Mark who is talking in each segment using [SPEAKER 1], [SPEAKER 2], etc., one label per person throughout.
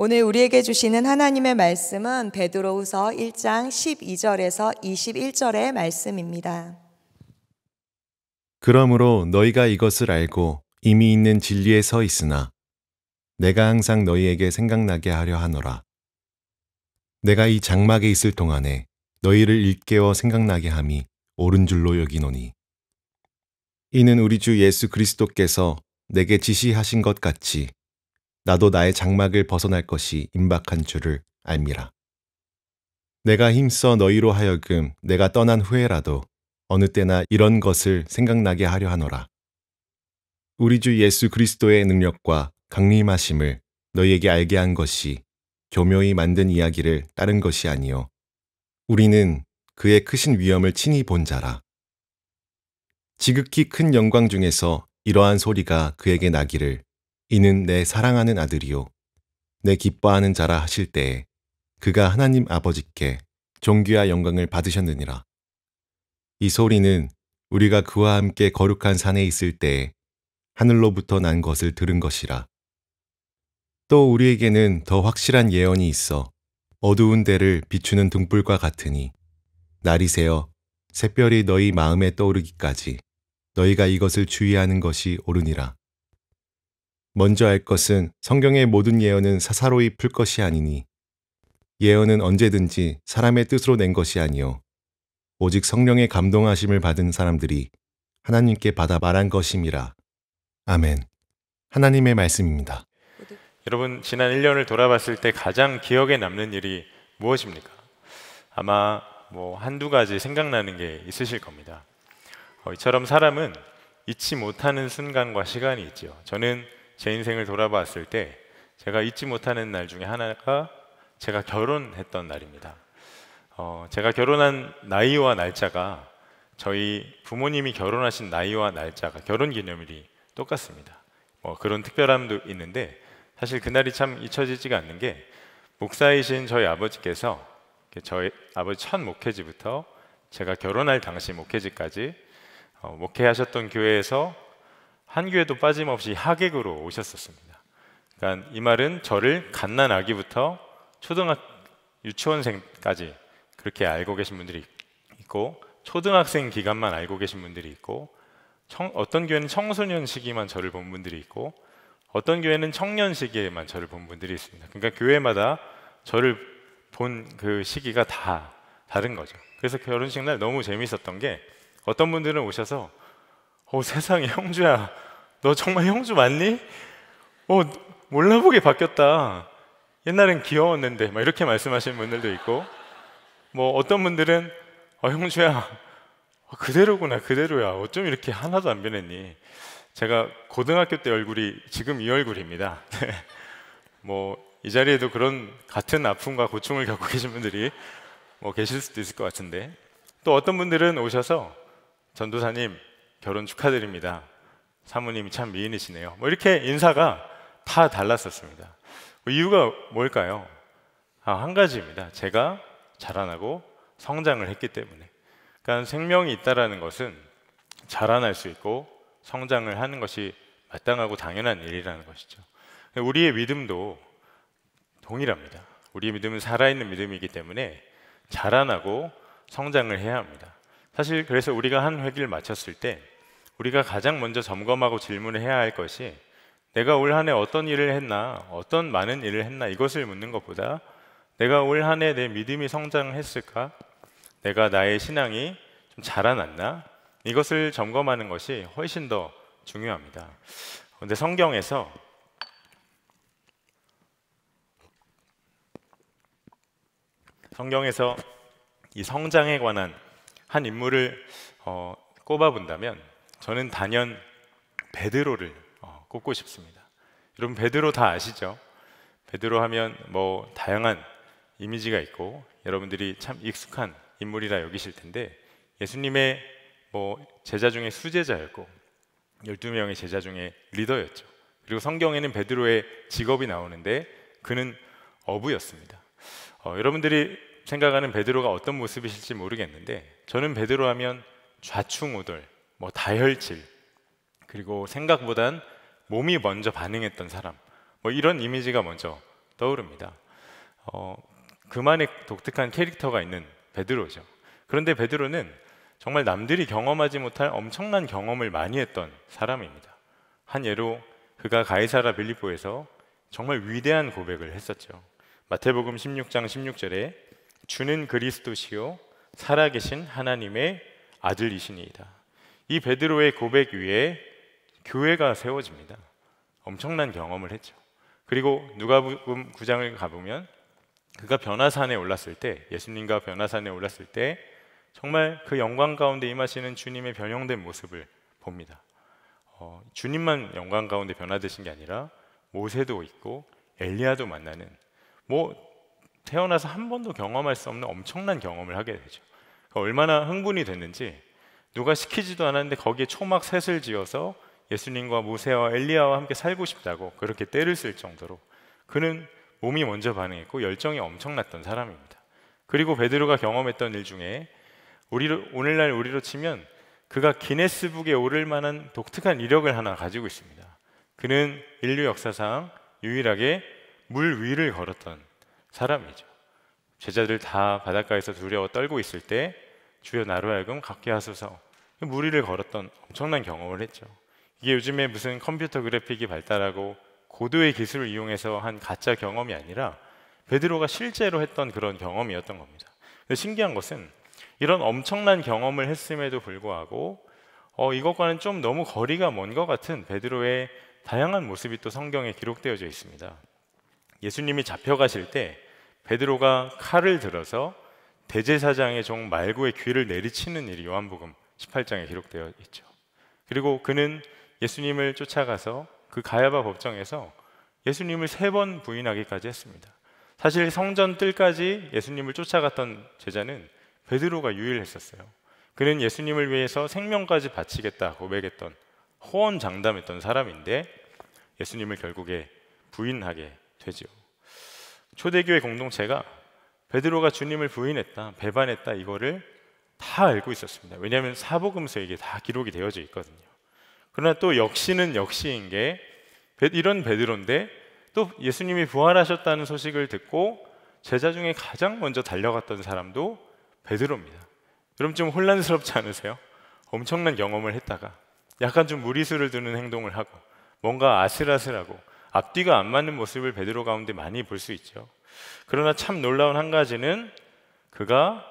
[SPEAKER 1] 오늘 우리에게 주시는 하나님의 말씀은 베드로후서 1장 12절에서 21절의 말씀입니다. 그러므로 너희가 이것을 알고 이미 있는 진리에 서 있으나 내가 항상 너희에게 생각나게 하려 하노라. 내가 이 장막에 있을 동안에 너희를 일깨워 생각나게 함이 옳은 줄로 여기노니. 이는 우리 주 예수 그리스도께서 내게 지시하신 것 같이 나도 나의 장막을 벗어날 것이 임박한 줄을 알미라. 내가 힘써 너희로 하여금 내가 떠난 후에라도 어느 때나 이런 것을 생각나게 하려 하노라. 우리 주 예수 그리스도의 능력과 강림하심을 너희에게 알게 한 것이 교묘히 만든 이야기를 따른 것이 아니요. 우리는 그의 크신 위엄을 친히 본 자라. 지극히 큰 영광 중에서 이러한 소리가 그에게 나기를 이는 내 사랑하는 아들이요 내 기뻐하는 자라 하실 때에 그가 하나님 아버지께 존귀와 영광을 받으셨느니라. 이 소리는 우리가 그와 함께 거룩한 산에 있을 때에 하늘로부터 난 것을 들은 것이라. 또 우리에게는 더 확실한 예언이 있어 어두운 데를 비추는 등불과 같으니 날이 새어 샛별이 너희 마음에 떠오르기까지 너희가 이것을 주의하는 것이 옳으니라. 먼저 할 것은 성경의 모든 예언은 사사로이 풀 것이 아니니 예언은 언제든지 사람의 뜻으로 낸 것이 아니요 오직 성령의 감동하심을 받은 사람들이 하나님께 받아 말한 것임이라. 아멘. 하나님의 말씀입니다.
[SPEAKER 2] 여러분 지난 1년을 돌아봤을 때 가장 기억에 남는 일이 무엇입니까? 아마 뭐 한두 가지 생각나는 게 있으실 겁니다. 어, 이처럼 사람은 잊지 못하는 순간과 시간이 있죠. 저는 제 인생을 돌아봤을 때 제가 잊지 못하는 날 중에 하나가 제가 결혼했던 날입니다. 어, 제가 결혼한 나이와 날짜가 저희 부모님이 결혼하신 나이와 날짜가 결혼 기념일이 똑같습니다. 뭐 그런 특별함도 있는데 사실 그날이 참 잊혀지지가 않는 게 목사이신 저희 아버지께서 저희 아버지 첫 목회지부터 제가 결혼할 당시 목회지까지 어, 목회하셨던 교회에서 한교회도 빠짐없이 하객으로 오셨었습니다. 그러니까 이 말은 저를 갓난 아기부터 초등학 유치원생까지 그렇게 알고 계신 분들이 있고 초등학생 기간만 알고 계신 분들이 있고 청, 어떤 교회는 청소년 시기만 저를 본 분들이 있고 어떤 교회는 청년 시기에만 저를 본 분들이 있습니다. 그러니까 교회마다 저를 본 그 시기가 다 다른 거죠. 그래서 결혼식 날 너무 재밌었던 게 어떤 분들은 오셔서 어 세상에 형주야 너 정말 형주 맞니? 어 몰라보게 바뀌었다 옛날엔 귀여웠는데 막 이렇게 말씀하시는 분들도 있고 뭐 어떤 분들은 어 형주야 어, 그대로구나 그대로야 어쩜 이렇게 하나도 안 변했니 제가 고등학교 때 얼굴이 지금 이 얼굴입니다 뭐 이 자리에도 그런 같은 아픔과 고충을 겪고 계신 분들이 뭐 계실 수도 있을 것 같은데 또 어떤 분들은 오셔서 전도사님 결혼 축하드립니다. 사모님이 참 미인이시네요. 뭐 이렇게 인사가 다 달랐었습니다. 그 이유가 뭘까요? 아, 한 가지입니다. 제가 자라나고 성장을 했기 때문에. 그러니까 생명이 있다라는 것은 자라날 수 있고 성장을 하는 것이 마땅하고 당연한 일이라는 것이죠. 우리의 믿음도 동일합니다. 우리의 믿음은 살아있는 믿음이기 때문에 자라나고 성장을 해야 합니다. 사실 그래서 우리가 한 회기를 마쳤을 때 우리가 가장 먼저 점검하고 질문을 해야 할 것이 내가 올 한해 어떤 일을 했나, 어떤 많은 일을 했나 이것을 묻는 것보다 내가 올 한해 내 믿음이 성장했을까? 내가 나의 신앙이 좀 자라났나? 이것을 점검하는 것이 훨씬 더 중요합니다. 그런데 성경에서 성경에서 이 성장에 관한 한 인물을 어, 꼽아본다면 저는 단연 베드로를 어, 꼽고 싶습니다. 여러분 베드로 다 아시죠? 베드로 하면 뭐 다양한 이미지가 있고 여러분들이 참 익숙한 인물이라 여기실 텐데 예수님의 뭐 제자 중에 수제자였고 12명의 제자 중에 리더였죠. 그리고 성경에는 베드로의 직업이 나오는데 그는 어부였습니다. 어, 여러분들이 생각하는 베드로가 어떤 모습이실지 모르겠는데 저는 베드로 하면 좌충우돌, 뭐 다혈질, 그리고 생각보단 몸이 먼저 반응했던 사람, 뭐 이런 이미지가 먼저 떠오릅니다. 어, 그만의 독특한 캐릭터가 있는 베드로죠. 그런데 베드로는 정말 남들이 경험하지 못할 엄청난 경험을 많이 했던 사람입니다. 한 예로 그가 가이사라 빌리포에서 정말 위대한 고백을 했었죠. 마태복음 16장 16절에 주는 그리스도시요 살아계신 하나님의 아들이시니이다. 이 베드로의 고백 위에 교회가 세워집니다. 엄청난 경험을 했죠. 그리고 누가복음 9장을 가보면 그가 변화산에 올랐을 때 예수님과 변화산에 올랐을 때 정말 그 영광 가운데 임하시는 주님의 변형된 모습을 봅니다. 어, 주님만 영광 가운데 변화되신 게 아니라 모세도 있고 엘리야도 만나는 뭐 태어나서 한 번도 경험할 수 없는 엄청난 경험을 하게 되죠. 그러니까 얼마나 흥분이 됐는지 누가 시키지도 않았는데 거기에 초막 셋을 지어서 예수님과 모세와 엘리야와 함께 살고 싶다고 그렇게 때를 쓸 정도로 그는 몸이 먼저 반응했고 열정이 엄청났던 사람입니다. 그리고 베드로가 경험했던 일 중에 우리로, 오늘날 우리로 치면 그가 기네스북에 오를 만한 독특한 이력을 하나 가지고 있습니다. 그는 인류 역사상 유일하게 물 위를 걸었던 사람이죠. 제자들 다 바닷가에서 두려워 떨고 있을 때 주여 나로 하여금 갖게 하소서 그 무리를 걸었던 엄청난 경험을 했죠. 이게 요즘에 무슨 컴퓨터 그래픽이 발달하고 고도의 기술을 이용해서 한 가짜 경험이 아니라 베드로가 실제로 했던 그런 경험이었던 겁니다. 신기한 것은 이런 엄청난 경험을 했음에도 불구하고 어, 이것과는 좀 너무 거리가 먼 것 같은 베드로의 다양한 모습이 또 성경에 기록되어져 있습니다. 예수님이 잡혀가실 때 베드로가 칼을 들어서 대제사장의 종 말고의 귀를 내리치는 일이 요한복음 18장에 기록되어 있죠. 그리고 그는 예수님을 쫓아가서 그 가야바 법정에서 예수님을 세 번 부인하기까지 했습니다. 사실 성전 뜰까지 예수님을 쫓아갔던 제자는 베드로가 유일했었어요. 그는 예수님을 위해서 생명까지 바치겠다 고백했던 호언장담했던 사람인데 예수님을 결국에 부인하게 되죠. 초대교회 공동체가 베드로가 주님을 부인했다, 배반했다 이거를 다 알고 있었습니다. 왜냐하면 사복음서에 이게 다 기록이 되어져 있거든요. 그러나 또 역시는 역시인 게 이런 베드로인데 또 예수님이 부활하셨다는 소식을 듣고 제자 중에 가장 먼저 달려갔던 사람도 베드로입니다. 여러분 좀 혼란스럽지 않으세요? 엄청난 경험을 했다가 약간 좀 무리수를 두는 행동을 하고 뭔가 아슬아슬하고 앞뒤가 안 맞는 모습을 베드로 가운데 많이 볼 수 있죠. 그러나 참 놀라운 한 가지는 그가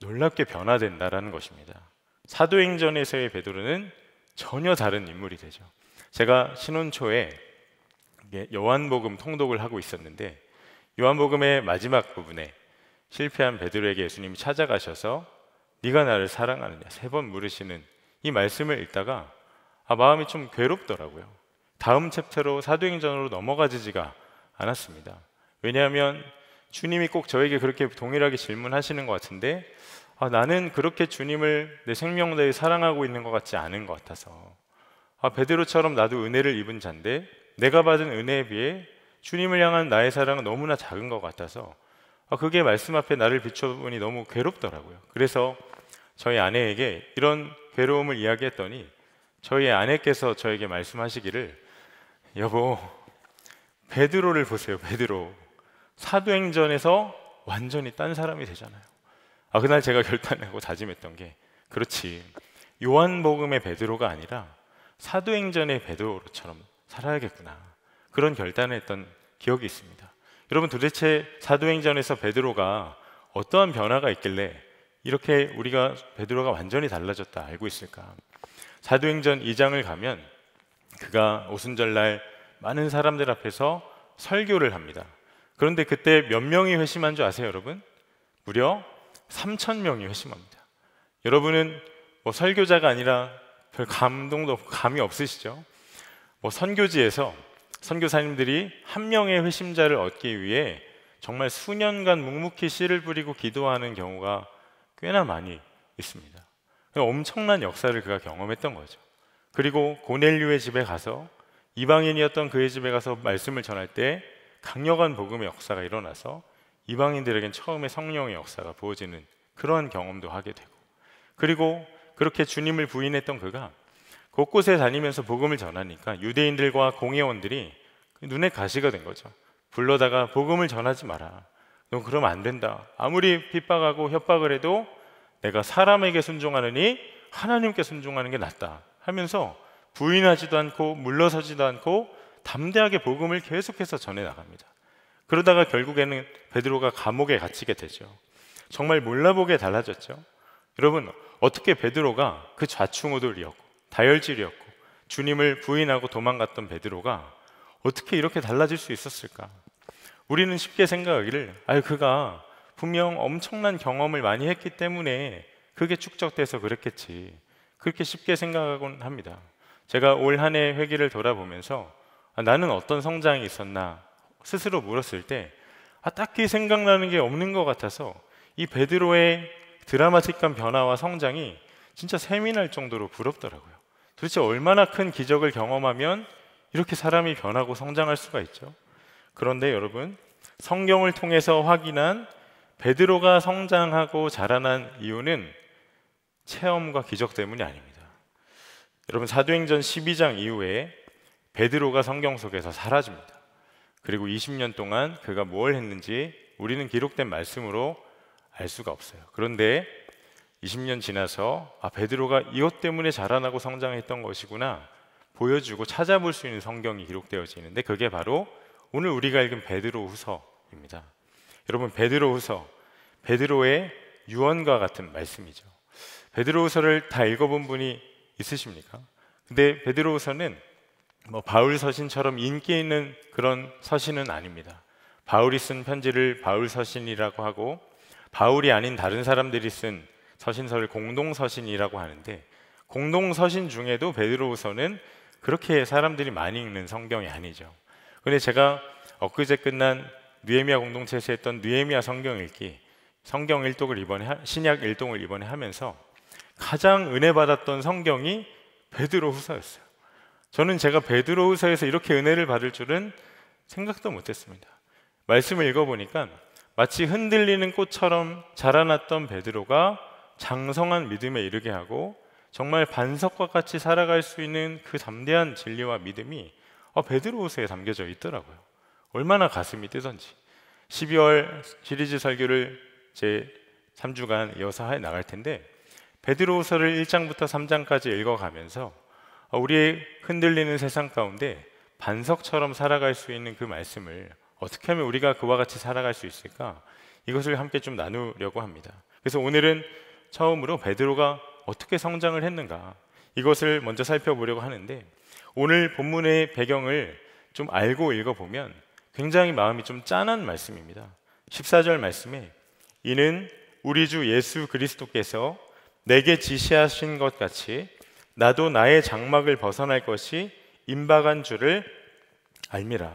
[SPEAKER 2] 놀랍게 변화된다라는 것입니다. 사도행전에서의 베드로는 전혀 다른 인물이 되죠. 제가 신혼 초에 요한복음 통독을 하고 있었는데 요한복음의 마지막 부분에 실패한 베드로에게 예수님이 찾아가셔서 네가 나를 사랑하느냐 세 번 물으시는 이 말씀을 읽다가 아, 마음이 좀 괴롭더라고요. 다음 챕터로 사도행전으로 넘어가지지가 않았습니다. 왜냐하면 주님이 꼭 저에게 그렇게 동일하게 질문하시는 것 같은데 아, 나는 그렇게 주님을 내생명내에 사랑하고 있는 것 같지 않은 것 같아서 아, 베드로처럼 나도 은혜를 입은 자인데 내가 받은 은혜에 비해 주님을 향한 나의 사랑은 너무나 작은 것 같아서 아, 그게 말씀 앞에 나를 비춰보니 너무 괴롭더라고요. 그래서 저희 아내에게 이런 괴로움을 이야기했더니 저희 아내께서 저에게 말씀하시기를 여보 베드로를 보세요. 베드로 사도행전에서 완전히 딴 사람이 되잖아요. 아 그날 제가 결단하고 다짐했던 게 그렇지 요한복음의 베드로가 아니라 사도행전의 베드로처럼 살아야겠구나 그런 결단을 했던 기억이 있습니다. 여러분 도대체 사도행전에서 베드로가 어떠한 변화가 있길래 이렇게 우리가 베드로가 완전히 달라졌다 알고 있을까? 사도행전 2장을 가면 그가 오순절날 많은 사람들 앞에서 설교를 합니다. 그런데 그때 몇 명이 회심한 줄 아세요, 여러분? 무려 3천 명이 회심합니다. 여러분은 뭐 설교자가 아니라 별 감동도 감이 없으시죠? 뭐 선교지에서 선교사님들이 한 명의 회심자를 얻기 위해 정말 수년간 묵묵히 씨를 뿌리고 기도하는 경우가 꽤나 많이 있습니다. 엄청난 역사를 그가 경험했던 거죠. 그리고 고넬류의 집에 가서 이방인이었던 그의 집에 가서 말씀을 전할 때 강력한 복음의 역사가 일어나서 이방인들에겐 처음에 성령의 역사가 부어지는 그런 경험도 하게 되고 그리고 그렇게 주님을 부인했던 그가 곳곳에 다니면서 복음을 전하니까 유대인들과 공회원들이 눈에 가시가 된 거죠. 불러다가 복음을 전하지 마라. 너 그럼 안 된다. 아무리 핍박하고 협박을 해도 내가 사람에게 순종하느니 하나님께 순종하는 게 낫다. 하면서 부인하지도 않고 물러서지도 않고 담대하게 복음을 계속해서 전해 나갑니다. 그러다가 결국에는 베드로가 감옥에 갇히게 되죠. 정말 몰라보게 달라졌죠. 여러분 어떻게 베드로가 그 좌충우돌이었고 다혈질이었고 주님을 부인하고 도망갔던 베드로가 어떻게 이렇게 달라질 수 있었을까? 우리는 쉽게 생각하기를 아 그가 분명 엄청난 경험을 많이 했기 때문에 그게 축적돼서 그랬겠지. 그렇게 쉽게 생각하곤 합니다. 제가 올 한 해 회기를 돌아보면서 아, 나는 어떤 성장이 있었나 스스로 물었을 때 아, 딱히 생각나는 게 없는 것 같아서 이 베드로의 드라마틱한 변화와 성장이 진짜 세민할 정도로 부럽더라고요. 도대체 얼마나 큰 기적을 경험하면 이렇게 사람이 변하고 성장할 수가 있죠. 그런데 여러분, 성경을 통해서 확인한 베드로가 성장하고 자라난 이유는 체험과 기적 때문이 아닙니다. 여러분 사도행전 12장 이후에 베드로가 성경 속에서 사라집니다. 그리고 20년 동안 그가 뭘 했는지 우리는 기록된 말씀으로 알 수가 없어요. 그런데 20년 지나서 아 베드로가 이것 때문에 자라나고 성장했던 것이구나 보여주고 찾아볼 수 있는 성경이 기록되어지는데 그게 바로 오늘 우리가 읽은 베드로후서입니다. 여러분 베드로후서 베드로의 유언과 같은 말씀이죠. 베드로우서를 다 읽어본 분이 있으십니까? 근데 베드로우서는 뭐 바울 서신처럼 인기 있는 그런 서신은 아닙니다. 바울이 쓴 편지를 바울 서신이라고 하고 바울이 아닌 다른 사람들이 쓴 서신서를 공동 서신이라고 하는데 공동 서신 중에도 베드로우서는 그렇게 사람들이 많이 읽는 성경이 아니죠. 근데 제가 엊그제 끝난 느헤미야 공동체에서 했던 느헤미야 성경 읽기 성경 일독을 이번에 신약 일독을 이번에 하면서 가장 은혜 받았던 성경이 베드로 후서였어요. 저는 제가 베드로 후서에서 이렇게 은혜를 받을 줄은 생각도 못했습니다. 말씀을 읽어보니까 마치 흔들리는 꽃처럼 자라났던 베드로가 장성한 믿음에 이르게 하고 정말 반석과 같이 살아갈 수 있는 그 담대한 진리와 믿음이 어, 베드로후서에 담겨져 있더라고요. 얼마나 가슴이 뜨던지. 12월 시리즈 설교를 제 3주간 여사서해 나갈 텐데 베드로서를 1장부터 3장까지 읽어가면서 어, 우리의 흔들리는 세상 가운데 반석처럼 살아갈 수 있는 그 말씀을 어떻게 하면 우리가 그와 같이 살아갈 수 있을까? 이것을 함께 좀 나누려고 합니다. 그래서 오늘은 처음으로 베드로가 어떻게 성장을 했는가 이것을 먼저 살펴보려고 하는데 오늘 본문의 배경을 좀 알고 읽어보면 굉장히 마음이 좀 짠한 말씀입니다. 14절 말씀에 이는 우리 주 예수 그리스도께서 내게 지시하신 것 같이 나도 나의 장막을 벗어날 것이 임박한 줄을 알미라.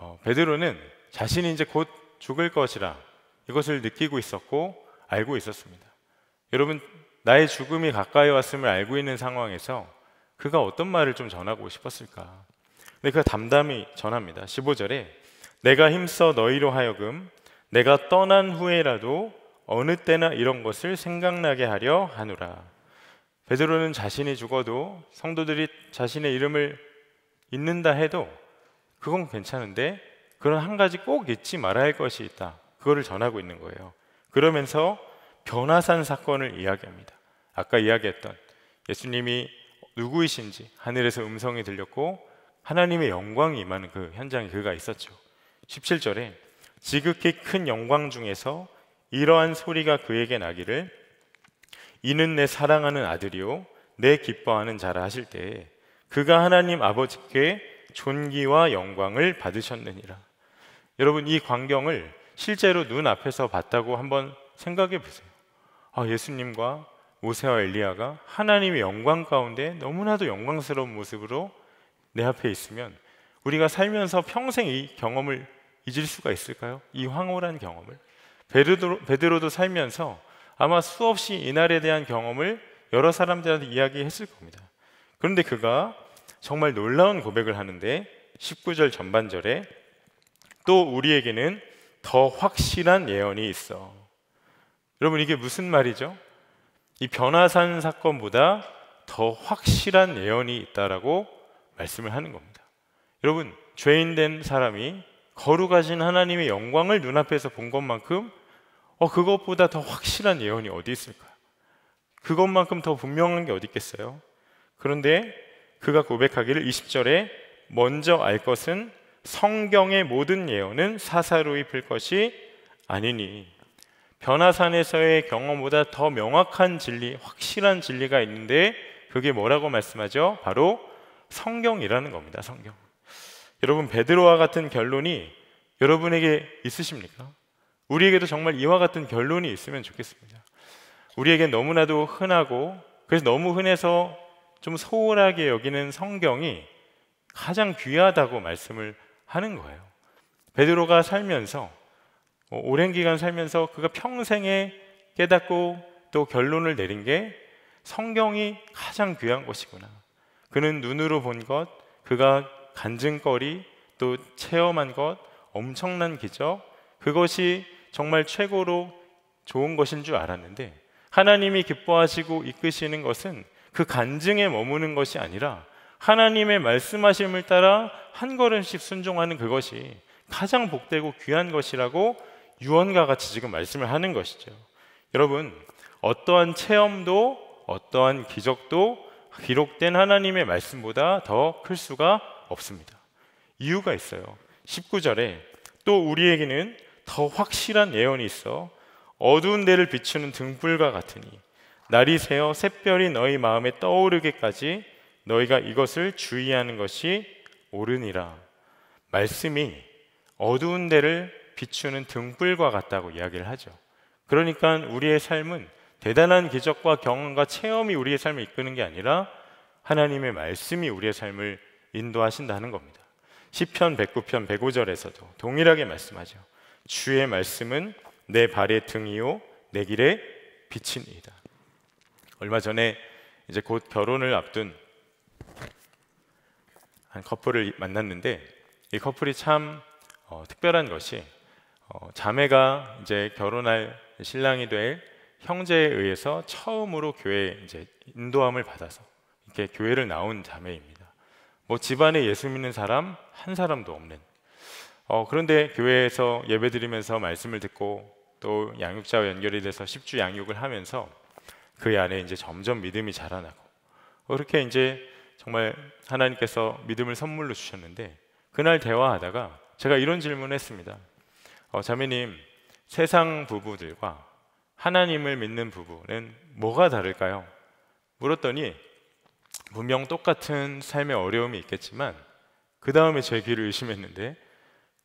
[SPEAKER 2] 어, 베드로는 자신이 이제 곧 죽을 것이라 이것을 느끼고 있었고 알고 있었습니다. 여러분 나의 죽음이 가까이 왔음을 알고 있는 상황에서 그가 어떤 말을 좀 전하고 싶었을까? 근데 그가 담담히 전합니다. 15절에 내가 힘써 너희로 하여금 내가 떠난 후에라도 어느 때나 이런 것을 생각나게 하려 하노라. 베드로는 자신이 죽어도 성도들이 자신의 이름을 잊는다 해도 그건 괜찮은데 그런 한 가지 꼭 잊지 말아야 할 것이 있다. 그거를 전하고 있는 거예요. 그러면서 변화산 사건을 이야기합니다. 아까 이야기했던 예수님이 누구이신지 하늘에서 음성이 들렸고 하나님의 영광이 임하는 그 현장에 그가 있었죠. 17절에 지극히 큰 영광 중에서 이러한 소리가 그에게 나기를 이는 내 사랑하는 아들이요 내 기뻐하는 자라 하실 때 그가 하나님 아버지께 존귀와 영광을 받으셨느니라. 여러분 이 광경을 실제로 눈앞에서 봤다고 한번 생각해 보세요. 아, 예수님과 모세와 엘리야가 하나님의 영광 가운데 너무나도 영광스러운 모습으로 내 앞에 있으면 우리가 살면서 평생 이 경험을 잊을 수가 있을까요? 이 황홀한 경험을. 베드로, 베드로도 살면서 아마 수없이 이날에 대한 경험을 여러 사람들한테 이야기했을 겁니다. 그런데 그가 정말 놀라운 고백을 하는데 19절 전반절에 또 우리에게는 더 확실한 예언이 있어. 여러분 이게 무슨 말이죠? 이 변화산 사건보다 더 확실한 예언이 있다라고 말씀을 하는 겁니다. 여러분 죄인 된 사람이 거룩하신 하나님의 영광을 눈앞에서 본 것만큼 어, 그것보다 더 확실한 예언이 어디 있을까요? 그것만큼 더 분명한 게 어디 있겠어요? 그런데 그가 고백하기를 20절에 먼저 알 것은 성경의 모든 예언은 사사로 입힐 것이 아니니 변화산에서의 경험보다 더 명확한 진리, 확실한 진리가 있는데 그게 뭐라고 말씀하죠? 바로 성경이라는 겁니다. 성경. 여러분 베드로와 같은 결론이 여러분에게 있으십니까? 우리에게도 정말 이와 같은 결론이 있으면 좋겠습니다. 우리에게 너무나도 흔하고 그래서 너무 흔해서 좀 소홀하게 여기는 성경이 가장 귀하다고 말씀을 하는 거예요. 베드로가 살면서 어, 오랜 기간 살면서 그가 평생에 깨닫고 또 결론을 내린 게 성경이 가장 귀한 것이구나. 그는 눈으로 본 것, 그가 간증거리, 또 체험한 것, 엄청난 기적, 그것이 정말 최고로 좋은 것인 줄 알았는데 하나님이 기뻐하시고 이끄시는 것은 그 간증에 머무는 것이 아니라 하나님의 말씀하심을 따라 한 걸음씩 순종하는 그것이 가장 복되고 귀한 것이라고 유언가 같이 지금 말씀을 하는 것이죠. 여러분, 어떠한 체험도 어떠한 기적도 기록된 하나님의 말씀보다 더 클 수가 없습니다. 이유가 있어요. 19절에 또 우리에게는 더 확실한 예언이 있어 어두운 데를 비추는 등불과 같으니 날이 새어 샛별이 너희 마음에 떠오르기까지 너희가 이것을 주의하는 것이 옳으니라 말씀이 어두운 데를 비추는 등불과 같다고 이야기를 하죠. 그러니까 우리의 삶은 대단한 기적과 경험과 체험이 우리의 삶을 이끄는 게 아니라 하나님의 말씀이 우리의 삶을 인도하신다는 겁니다. 시편 109편 105절에서도 동일하게 말씀하죠. 주의 말씀은 내 발의 등이요 내 길의 빛입니다. 얼마 전에 이제 곧 결혼을 앞둔 한 커플을 만났는데 이 커플이 참 어, 특별한 것이 어, 자매가 이제 결혼할 신랑이 될 형제에 의해서 처음으로 교회 이제 인도함을 받아서 이렇게 교회를 나온 자매입니다. 뭐 집안에 예수 믿는 사람 한 사람도 없는 어, 그런데 교회에서 예배드리면서 말씀을 듣고 또 양육자와 연결이 돼서 십주 양육을 하면서 그 안에 이제 점점 믿음이 자라나고 그렇게 이제 정말 하나님께서 믿음을 선물로 주셨는데 그날 대화하다가 제가 이런 질문을 했습니다. 어, 자매님 세상 부부들과 하나님을 믿는 부부는 뭐가 다를까요? 물었더니 분명 똑같은 삶의 어려움이 있겠지만 그 다음에 제 귀를 의심했는데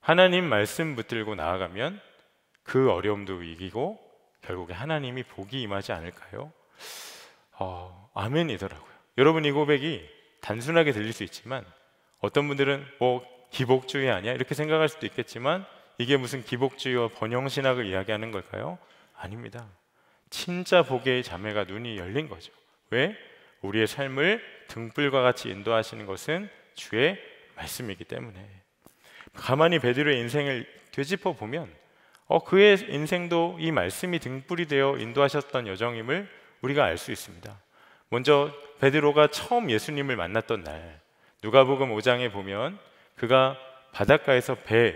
[SPEAKER 2] 하나님 말씀 붙들고 나아가면 그 어려움도 이기고 결국에 하나님이 복이 임하지 않을까요? 어, 아멘이더라고요. 여러분 이 고백이 단순하게 들릴 수 있지만 어떤 분들은 뭐 기복주의 아니야 이렇게 생각할 수도 있겠지만 이게 무슨 기복주의와 번영신학을 이야기하는 걸까요? 아닙니다. 진짜 복의 자매가 눈이 열린 거죠. 왜? 우리의 삶을 등불과 같이 인도하시는 것은 주의 말씀이기 때문에. 가만히 베드로의 인생을 되짚어 보면 어, 그의 인생도 이 말씀이 등불이 되어 인도하셨던 여정임을 우리가 알 수 있습니다. 먼저 베드로가 처음 예수님을 만났던 날 누가복음 5장에 보면 그가 바닷가에서 배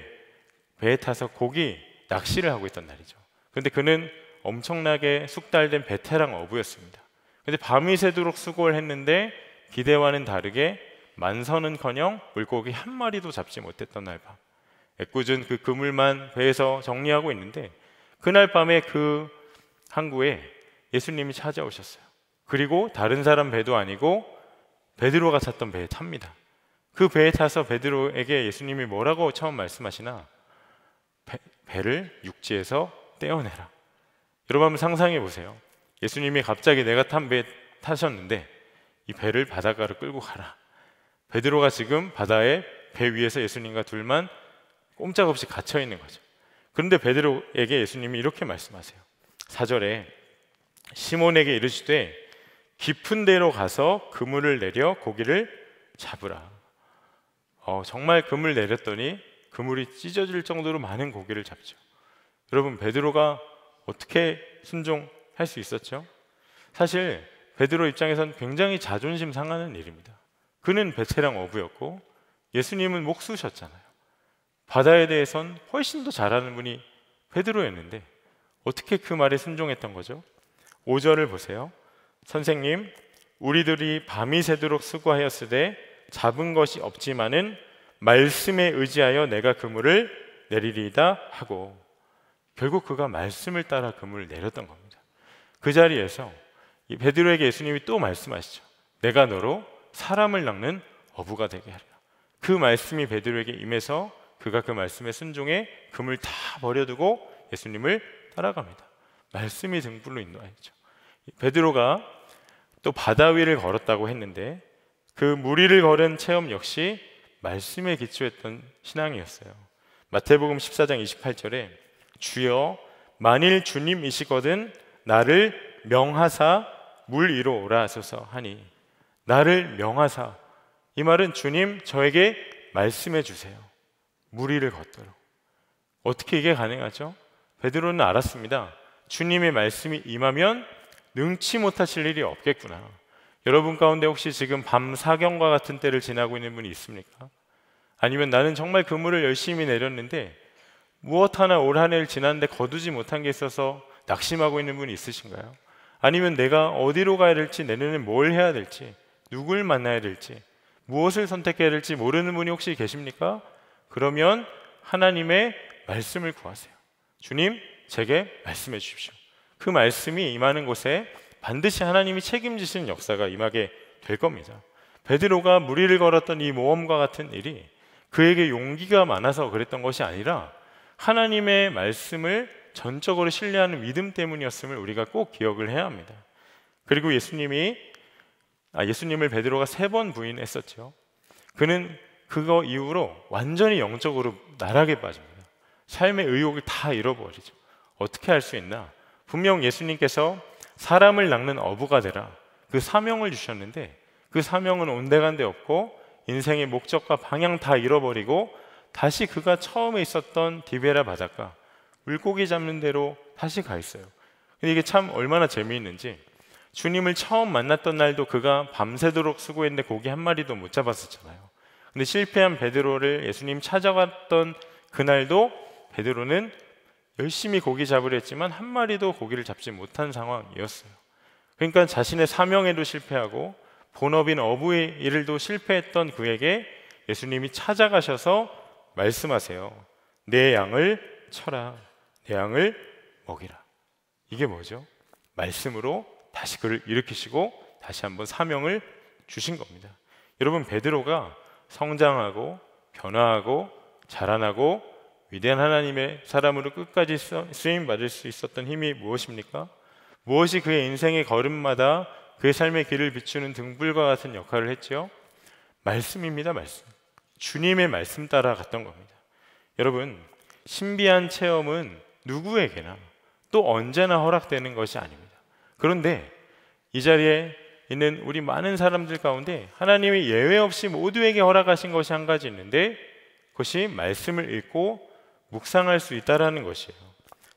[SPEAKER 2] 배에 타서 고기 낚시를 하고 있던 날이죠. 그런데 그는 엄청나게 숙달된 베테랑 어부였습니다. 근데 밤이 새도록 수고를 했는데 기대와는 다르게 만선은커녕 물고기 한 마리도 잡지 못했던 날 밤. 애꿎은 그 그물만 배에서 정리하고 있는데 그날 밤에 그 항구에 예수님이 찾아오셨어요. 그리고 다른 사람 배도 아니고 베드로가 탔던 배에 탑니다. 그 배에 타서 베드로에게 예수님이 뭐라고 처음 말씀하시나? 배, 를 육지에서 떼어내라. 여러분 한번 상상해 보세요. 예수님이 갑자기 내가 탄 배 타셨는데 이 배를 바닷가로 끌고 가라. 베드로가 지금 바다에 배 위에서 예수님과 둘만 꼼짝없이 갇혀 있는 거죠. 그런데 베드로에게 예수님이 이렇게 말씀하세요. 4절에 시몬에게 이르시되 깊은 데로 가서 그물을 내려 고기를 잡으라. 어, 정말 그물 내렸더니 그물이 찢어질 정도로 많은 고기를 잡죠. 여러분 베드로가 어떻게 순종할 수 있었죠? 사실 베드로 입장에선 굉장히 자존심 상하는 일입니다. 그는 베테랑 어부였고 예수님은 목수셨잖아요. 바다에 대해선 훨씬 더 잘하는 분이 베드로였는데 어떻게 그 말에 순종했던 거죠? 5절을 보세요. 선생님, 우리들이 밤이 새도록 수고하였으되 잡은 것이 없지만은 말씀에 의지하여 내가 그물을 내리리다 하고 결국 그가 말씀을 따라 그물을 내렸던 겁니다. 그 자리에서 베드로에게 예수님이 또 말씀하시죠. 내가 너로 사람을 낚는 어부가 되게 하리라. 그 말씀이 베드로에게 임해서 그가 그 말씀에 순종해 금을 다 버려두고 예수님을 따라갑니다. 말씀이 등불로 인도하죠. 베드로가 또 바다 위를 걸었다고 했는데 그 무리를 걸은 체험 역시 말씀에 기초했던 신앙이었어요. 마태복음 14장 28절에 주여 만일 주님이시거든 나를 명하사 물 위로 오라 하소서 하니 나를 명하사 이 말은 주님 저에게 말씀해 주세요. 무리를 걷도록. 어떻게 이게 가능하죠? 베드로는 알았습니다. 주님의 말씀이 임하면 능치 못하실 일이 없겠구나. 여러분 가운데 혹시 지금 밤 사경과 같은 때를 지나고 있는 분이 있습니까? 아니면 나는 정말 그물을 열심히 내렸는데 무엇 하나 올 한 해를 지났는데 거두지 못한 게 있어서 낙심하고 있는 분이 있으신가요? 아니면 내가 어디로 가야 될지 내년에 뭘 해야 될지 누굴 만나야 될지, 무엇을 선택해야 될지 모르는 분이 혹시 계십니까? 그러면 하나님의 말씀을 구하세요. 주님, 제게 말씀해 주십시오. 그 말씀이 임하는 곳에 반드시 하나님이 책임지시는 역사가 임하게 될 겁니다. 베드로가 무리를 걸었던 이 모험과 같은 일이 그에게 용기가 많아서 그랬던 것이 아니라 하나님의 말씀을 전적으로 신뢰하는 믿음 때문이었음을 우리가 꼭 기억을 해야 합니다. 그리고 예수님이 아, 예수님을 베드로가 세 번 부인했었죠. 그는 그거 이후로 완전히 영적으로 나락에 빠집니다. 삶의 의욕을 다 잃어버리죠. 어떻게 할 수 있나? 분명 예수님께서 사람을 낚는 어부가 되라 그 사명을 주셨는데 그 사명은 온데간데 없고 인생의 목적과 방향 다 잃어버리고 다시 그가 처음에 있었던 디베라 바닷가 물고기 잡는 대로 다시 가 있어요. 근데 이게 참 얼마나 재미있는지 주님을 처음 만났던 날도 그가 밤새도록 수고했는데 고기 한 마리도 못 잡았었잖아요. 근데 실패한 베드로를 예수님 찾아갔던 그날도 베드로는 열심히 고기 잡으려 했지만 한 마리도 고기를 잡지 못한 상황이었어요. 그러니까 자신의 사명에도 실패하고 본업인 어부의 일을도 실패했던 그에게 예수님이 찾아가셔서 말씀하세요. 내 양을 쳐라. 내 양을 먹이라. 이게 뭐죠? 말씀으로 다시 그를 일으키시고 다시 한번 사명을 주신 겁니다. 여러분 베드로가 성장하고 변화하고 자라나고 위대한 하나님의 사람으로 끝까지 쓰임 받을 수 있었던 힘이 무엇입니까? 무엇이 그의 인생의 걸음마다 그의 삶의 길을 비추는 등불과 같은 역할을 했지요? 말씀입니다, 말씀. 주님의 말씀 따라 갔던 겁니다. 여러분, 신비한 체험은 누구에게나 또 언제나 허락되는 것이 아닙니다. 그런데 이 자리에 있는 우리 많은 사람들 가운데 하나님이 예외 없이 모두에게 허락하신 것이 한 가지 있는데 그것이 말씀을 읽고 묵상할 수 있다라는 것이에요.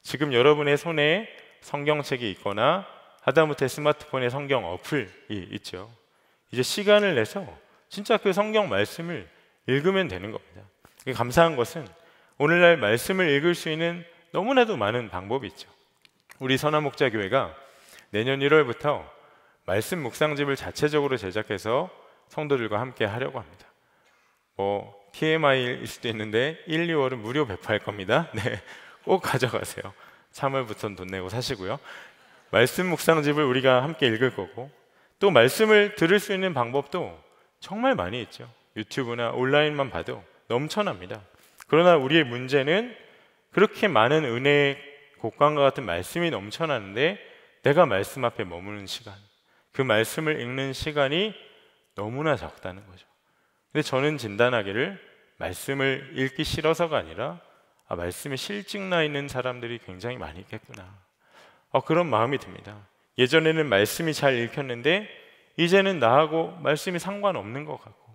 [SPEAKER 2] 지금 여러분의 손에 성경책이 있거나 하다못해 스마트폰에 성경 어플이 있죠. 이제 시간을 내서 진짜 그 성경 말씀을 읽으면 되는 겁니다. 감사한 것은 오늘날 말씀을 읽을 수 있는 너무나도 많은 방법이 있죠. 우리 선화 목자 교회가 내년 1월부터 말씀 묵상집을 자체적으로 제작해서 성도들과 함께 하려고 합니다. 뭐 TMI일 수도 있는데 1, 2월은 무료 배포할 겁니다. 네, 꼭 가져가세요. 3월부터는 돈 내고 사시고요. 말씀 묵상집을 우리가 함께 읽을 거고 또 말씀을 들을 수 있는 방법도 정말 많이 있죠. 유튜브나 온라인만 봐도 넘쳐납니다. 그러나 우리의 문제는 그렇게 많은 은혜의 곡간과 같은 말씀이 넘쳐나는데 내가 말씀 앞에 머무는 시간, 그 말씀을 읽는 시간이 너무나 적다는 거죠. 근데 저는 진단하기를 말씀을 읽기 싫어서가 아니라 아, 말씀에 실증나 있는 사람들이 굉장히 많이 있겠구나. 어, 그런 마음이 듭니다. 예전에는 말씀이 잘 읽혔는데 이제는 나하고 말씀이 상관없는 것 같고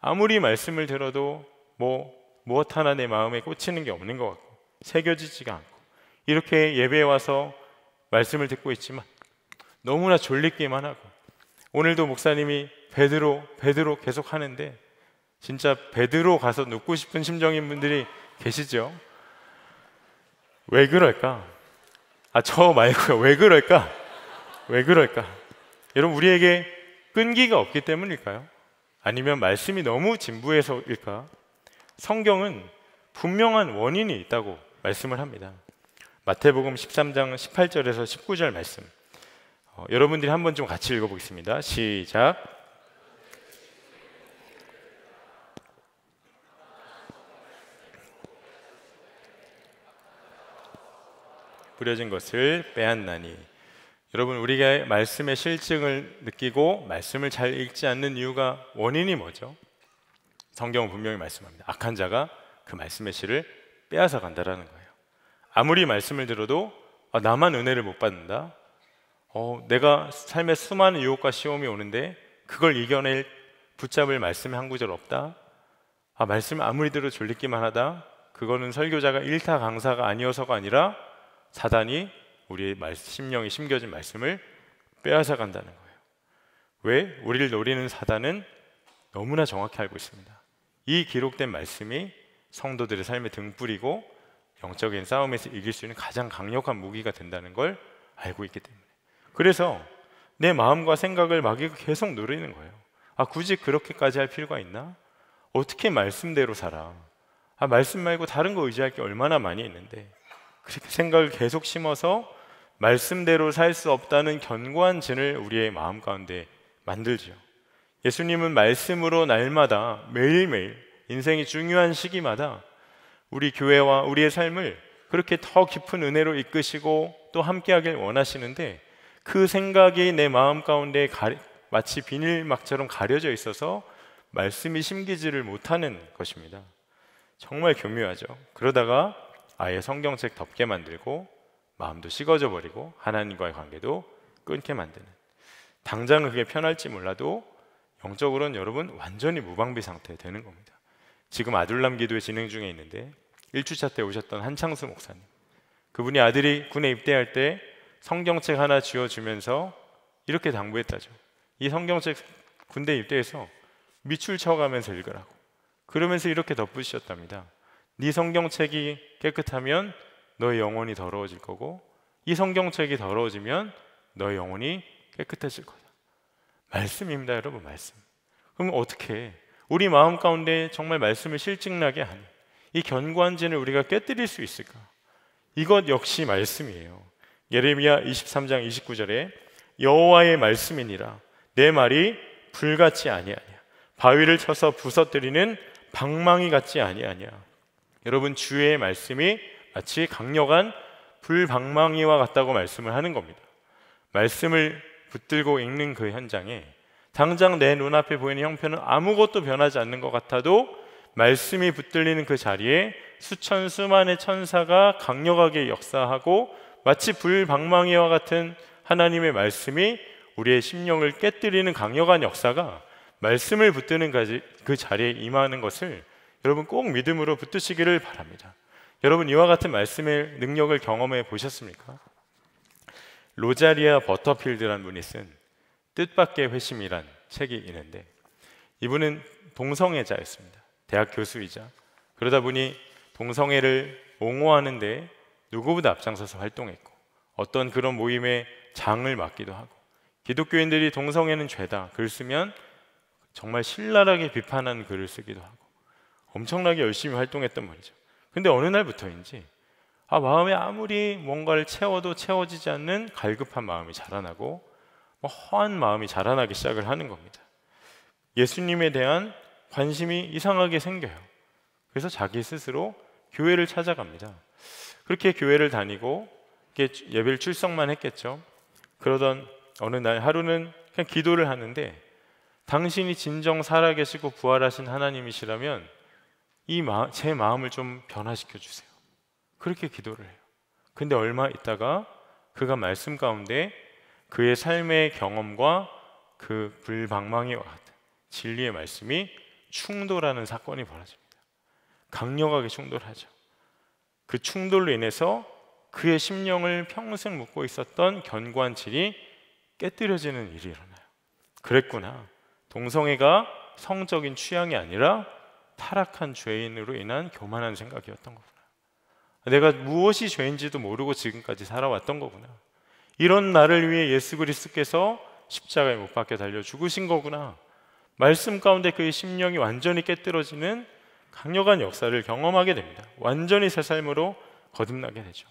[SPEAKER 2] 아무리 말씀을 들어도 뭐 무엇 하나 내 마음에 꽂히는 게 없는 것 같고 새겨지지가 않고 이렇게 예배에 와서 말씀을 듣고 있지만 너무나 졸리기만 하고 오늘도 목사님이 베드로 베드로 계속 하는데 진짜 베드로 가서 눕고 싶은 심정인 분들이 계시죠? 왜 그럴까? 아, 저 말고요. 왜 그럴까? 왜 그럴까? 여러분, 우리에게 끈기가 없기 때문일까요? 아니면 말씀이 너무 진부해서일까? 성경은 분명한 원인이 있다고 말씀을 합니다. 마태복음 13장 18절에서 19절 말씀. 어, 여러분들이 한번 좀 같이 읽어보겠습니다. 시작. 뿌려진 것을 빼앗나니. 여러분 우리가 말씀의 실증을 느끼고 말씀을 잘 읽지 않는 이유가 원인이 뭐죠? 성경은 분명히 말씀합니다. 악한 자가 그 말씀의 실을 빼앗아 간다라는 거 아무리 말씀을 들어도 아, 나만 은혜를 못 받는다. 어, 내가 삶에 수많은 유혹과 시험이 오는데 그걸 이겨낼 붙잡을 말씀이 한 구절 없다. 아, 말씀 아무리 들어 졸리기만 하다. 그거는 설교자가 일타 강사가 아니어서가 아니라 사단이 우리의 심령에 심겨진 말씀을 빼앗아 간다는 거예요. 왜? 우리를 노리는 사단은 너무나 정확히 알고 있습니다. 이 기록된 말씀이 성도들의 삶의 등불이고 영적인 싸움에서 이길 수 있는 가장 강력한 무기가 된다는 걸 알고 있기 때문에 그래서 내 마음과 생각을 마귀가 계속 누르는 거예요 아 굳이 그렇게까지 할 필요가 있나? 어떻게 말씀대로 살아? 아 말씀 말고 다른 거 의지할 게 얼마나 많이 있는데 그렇게 생각을 계속 심어서 말씀대로 살 수 없다는 견고한 진을 우리의 마음 가운데 만들죠 예수님은 말씀으로 날마다 매일매일 인생이 중요한 시기마다 우리 교회와 우리의 삶을 그렇게 더 깊은 은혜로 이끄시고 또 함께하길 원하시는데 그 생각이 내 마음 가운데 가리, 마치 비닐막처럼 가려져 있어서 말씀이 심기지를 못하는 것입니다. 정말 교묘하죠. 그러다가 아예 성경책 덮게 만들고 마음도 식어져 버리고 하나님과의 관계도 끊게 만드는. 당장은 그게 편할지 몰라도 영적으로는 여러분 완전히 무방비 상태 되는 겁니다. 지금 아둘람 기도회 진행 중에 있는데 1주차 때 오셨던 한창수 목사님 그분이 아들이 군에 입대할 때 성경책 하나 지어주면서 이렇게 당부했다죠. 이 성경책 군대 입대해서 밑줄 쳐가면서 읽으라고. 그러면서 이렇게 덧붙이셨답니다. 네 성경책이 깨끗하면 너의 영혼이 더러워질 거고 이 성경책이 더러워지면 너의 영혼이 깨끗해질 거다. 말씀입니다, 여러분 말씀. 그럼 어떻게 우리 마음 가운데 정말 말씀을 실증나게 하는 이 견고한 진을 우리가 깨뜨릴 수 있을까? 이것 역시 말씀이에요. 예레미야 23장 29절에 여호와의 말씀이니라 내 말이 불같이 아니하냐 바위를 쳐서 부서뜨리는 방망이 같지 아니하냐 여러분 주의 말씀이 마치 강력한 불방망이와 같다고 말씀을 하는 겁니다. 말씀을 붙들고 읽는 그 현장에 당장 내 눈앞에 보이는 형편은 아무것도 변하지 않는 것 같아도 말씀이 붙들리는 그 자리에 수천 수만의 천사가 강력하게 역사하고 마치 불방망이와 같은 하나님의 말씀이 우리의 심령을 깨뜨리는 강력한 역사가 말씀을 붙드는 그 자리에 임하는 것을 여러분 꼭 믿음으로 붙드시기를 바랍니다. 여러분 이와 같은 말씀의 능력을 경험해 보셨습니까? 로자리아 버터필드라는 분이 쓴 뜻밖의 회심이란 책이 있는데 이분은 동성애자였습니다. 대학 교수이자 그러다 보니 동성애를 옹호하는 데 누구보다 앞장서서 활동했고 어떤 그런 모임에 장을 맡기도 하고 기독교인들이 동성애는 죄다 글 쓰면 정말 신랄하게 비판하는 글을 쓰기도 하고 엄청나게 열심히 활동했던 말이죠. 근데 어느 날부터인지 아 마음에 아무리 뭔가를 채워도 채워지지 않는 갈급한 마음이 자라나고 허한 마음이 자라나기 시작을 하는 겁니다. 예수님에 대한 관심이 이상하게 생겨요. 그래서 자기 스스로 교회를 찾아갑니다. 그렇게 교회를 다니고 예배를 출석만 했겠죠. 그러던 어느 날 하루는 그냥 기도를 하는데 당신이 진정 살아계시고 부활하신 하나님이시라면 이 제 마음을 좀 변화시켜 주세요. 그렇게 기도를 해요. 근데 얼마 있다가 그가 말씀 가운데 그의 삶의 경험과 그 불방망이와 같은 진리의 말씀이 충돌하는 사건이 벌어집니다. 강력하게 충돌하죠. 그 충돌로 인해서 그의 심령을 평생 묶고 있었던 견고한 질이 깨뜨려지는 일이 일어나요. 그랬구나. 동성애가 성적인 취향이 아니라 타락한 죄인으로 인한 교만한 생각이었던 거구나. 내가 무엇이 죄인지도 모르고 지금까지 살아왔던 거구나. 이런 나를 위해 예수 그리스께서 십자가에 못 박혀 달려 죽으신 거구나. 말씀 가운데 그의 심령이 완전히 깨뜨려지는 강력한 역사를 경험하게 됩니다. 완전히 새 삶으로 거듭나게 되죠.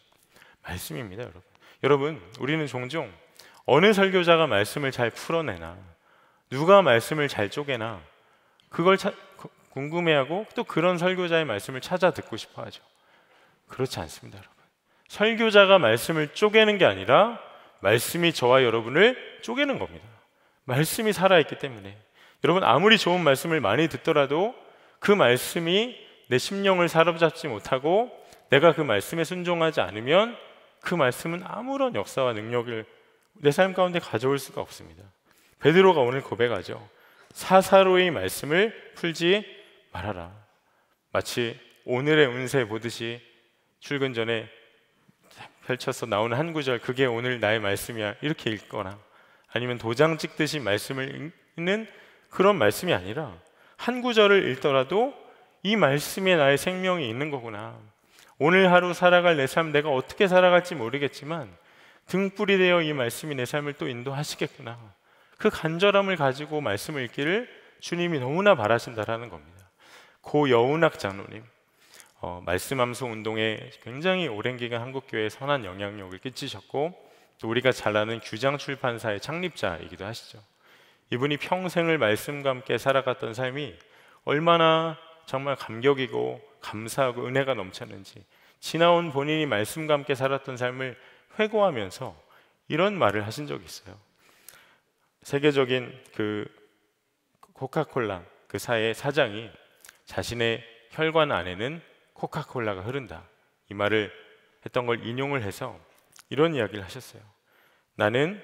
[SPEAKER 2] 말씀입니다, 여러분. 여러분, 우리는 종종 어느 설교자가 말씀을 잘 풀어내나, 누가 말씀을 잘 쪼개나, 그걸 차, 궁금해하고 또 그런 설교자의 말씀을 찾아 듣고 싶어 하죠. 그렇지 않습니다, 여러분. 설교자가 말씀을 쪼개는 게 아니라 말씀이 저와 여러분을 쪼개는 겁니다. 말씀이 살아있기 때문에. 여러분, 아무리 좋은 말씀을 많이 듣더라도 그 말씀이 내 심령을 사로잡지 못하고 내가 그 말씀에 순종하지 않으면 그 말씀은 아무런 역사와 능력을 내 삶 가운데 가져올 수가 없습니다. 베드로가 오늘 고백하죠. 사사로이 말씀을 풀지 말아라. 마치 오늘의 운세 보듯이 출근 전에 펼쳐서 나오는 한 구절 그게 오늘 나의 말씀이야 이렇게 읽거나 아니면 도장 찍듯이 말씀을 읽는 그런 말씀이 아니라 한 구절을 읽더라도 이 말씀에 나의 생명이 있는 거구나 오늘 하루 살아갈 내 삶 내가 어떻게 살아갈지 모르겠지만 등불이 되어 이 말씀이 내 삶을 또 인도하시겠구나 그 간절함을 가지고 말씀을 읽기를 주님이 너무나 바라신다라는 겁니다 고 여운학 장로님 어, 말씀 함송 운동에 굉장히 오랜 기간 한국 교회에 선한 영향력을 끼치셨고 또 우리가 잘 아는 규장 출판사의 창립자이기도 하시죠. 이분이 평생을 말씀과 함께 살아갔던 삶이 얼마나 정말 감격이고 감사하고 은혜가 넘쳤는지 지나온 본인이 말씀과 함께 살았던 삶을 회고하면서 이런 말을 하신 적이 있어요. 세계적인 그 코카콜라 그 사의 사장이 자신의 혈관 안에는 코카콜라가 흐른다. 이 말을 했던 걸 인용을 해서 이런 이야기를 하셨어요. 나는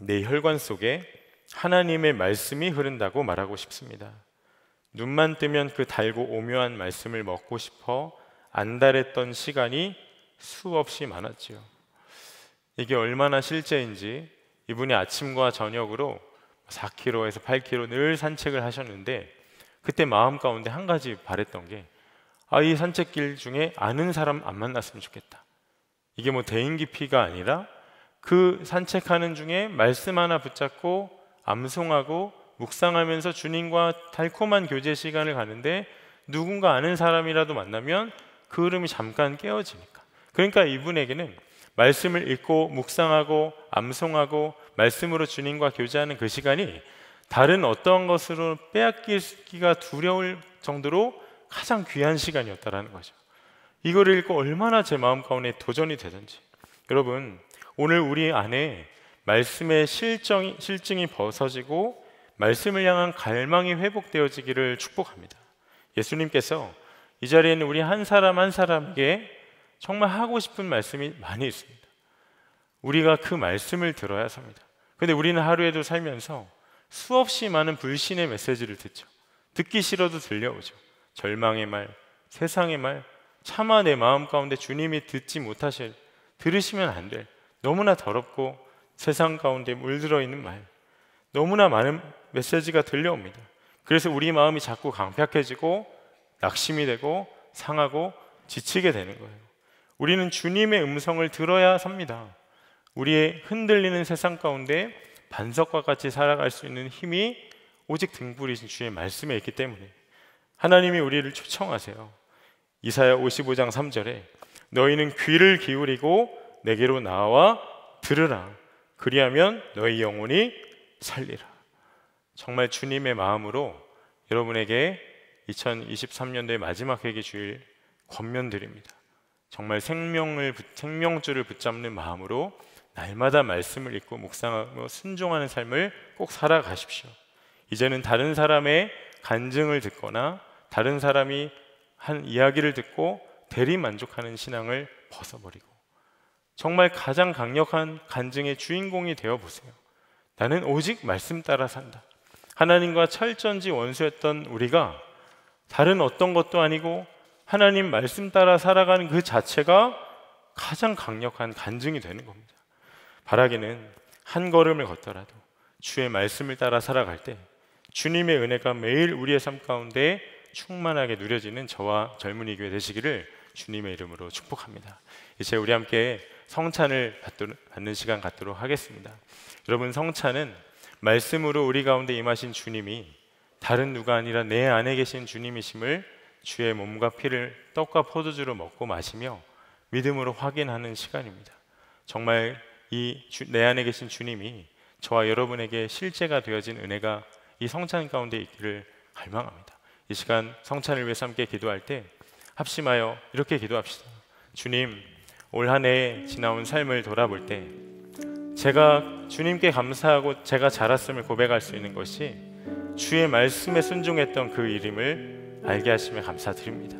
[SPEAKER 2] 내 혈관 속에 하나님의 말씀이 흐른다고 말하고 싶습니다. 눈만 뜨면 그 달고 오묘한 말씀을 먹고 싶어 안달했던 시간이 수없이 많았지요. 이게 얼마나 실제인지 이분이 아침과 저녁으로 4km에서 8km 늘 산책을 하셨는데 그때 마음 가운데 한 가지 바랬던 게 아이 산책길 중에 아는 사람 안 만났으면 좋겠다. 이게 뭐 대인 기피가 아니라 그 산책하는 중에 말씀 하나 붙잡고 암송하고 묵상하면서 주님과 달콤한 교제 시간을 가는데 누군가 아는 사람이라도 만나면 그 흐름이 잠깐 깨어지니까. 그러니까 이분에게는 말씀을 읽고 묵상하고 암송하고 말씀으로 주님과 교제하는 그 시간이 다른 어떤 것으로 빼앗기가 두려울 정도로 가장 귀한 시간이었다라는 거죠. 이걸 읽고 얼마나 제 마음 가운데 도전이 되든지 여러분 오늘 우리 안에 말씀의 실정이, 실증이 벗어지고 말씀을 향한 갈망이 회복되어지기를 축복합니다. 예수님께서 이 자리에는 우리 한 사람 한 사람에게 정말 하고 싶은 말씀이 많이 있습니다. 우리가 그 말씀을 들어야 삽니다. 근데 우리는 하루에도 살면서 수없이 많은 불신의 메시지를 듣죠. 듣기 싫어도 들려오죠. 절망의 말, 세상의 말, 차마 내 마음 가운데 주님이 듣지 못하실, 들으시면 안 될, 너무나 더럽고 세상 가운데 물들어 있는 말, 너무나 많은 메시지가 들려옵니다. 그래서 우리 마음이 자꾸 강팍해지고 낙심이 되고 상하고 지치게 되는 거예요. 우리는 주님의 음성을 들어야 삽니다. 우리의 흔들리는 세상 가운데 반석과 같이 살아갈 수 있는 힘이 오직 등불이신 주의 말씀에 있기 때문에 하나님이 우리를 초청하세요. 이사야 55장 3절에 너희는 귀를 기울이고 내게로 나와 들으라. 그리하면 너희 영혼이 살리라. 정말 주님의 마음으로 여러분에게 2023년도의 마지막 회개 주일 권면드립니다. 정말 생명을 생명줄을 붙잡는 마음으로 날마다 말씀을 읽고 묵상하며 순종하는 삶을 꼭 살아가십시오. 이제는 다른 사람의 간증을 듣거나 다른 사람이 한 이야기를 듣고 대리 만족하는 신앙을 벗어버리고 정말 가장 강력한 간증의 주인공이 되어 보세요. 나는 오직 말씀 따라 산다. 하나님과 철전지 원수였던 우리가 다른 어떤 것도 아니고 하나님 말씀 따라 살아가는 그 자체가 가장 강력한 간증이 되는 겁니다. 바라기는 한 걸음을 걷더라도 주의 말씀을 따라 살아갈 때 주님의 은혜가 매일 우리의 삶 가운데 충만하게 누려지는 저와 젊은이 교회 되시기를 주님의 이름으로 축복합니다. 이제 우리 함께 성찬을 받는 시간 갖도록 하겠습니다. 여러분 성찬은 말씀으로 우리 가운데 임하신 주님이 다른 누가 아니라 내 안에 계신 주님이심을 주의 몸과 피를 떡과 포도주로 먹고 마시며 믿음으로 확인하는 시간입니다. 정말 이 내 안에 계신 주님이 저와 여러분에게 실제가 되어진 은혜가 이 성찬 가운데 있기를 갈망합니다. 이 시간 성찬을 위해서 함께 기도할 때 합심하여 이렇게 기도합시다. 주님, 올 한 해 지나온 삶을 돌아볼 때 제가 주님께 감사하고 제가 자랐음을 고백할 수 있는 것이 주의 말씀에 순종했던 그 이름을 알게 하심에 감사드립니다.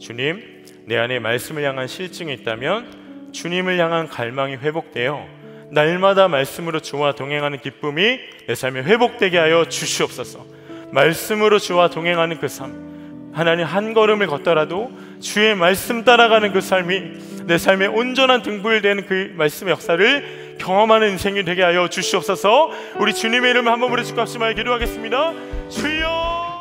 [SPEAKER 2] 주님, 내 안에 말씀을 향한 실증이 있다면 주님을 향한 갈망이 회복되어 날마다 말씀으로 주와 동행하는 기쁨이 내 삶에 회복되게 하여 주시옵소서. 말씀으로 주와 동행하는 그 삶, 하나님 한 걸음을 걷더라도 주의 말씀 따라가는 그 삶이 내 삶의 온전한 등불되는 그 말씀의 역사를 경험하는 인생이 되게 하여 주시옵소서. 우리 주님의 이름을 한번 부르짖고 합심하여 기도하겠습니다. 주여.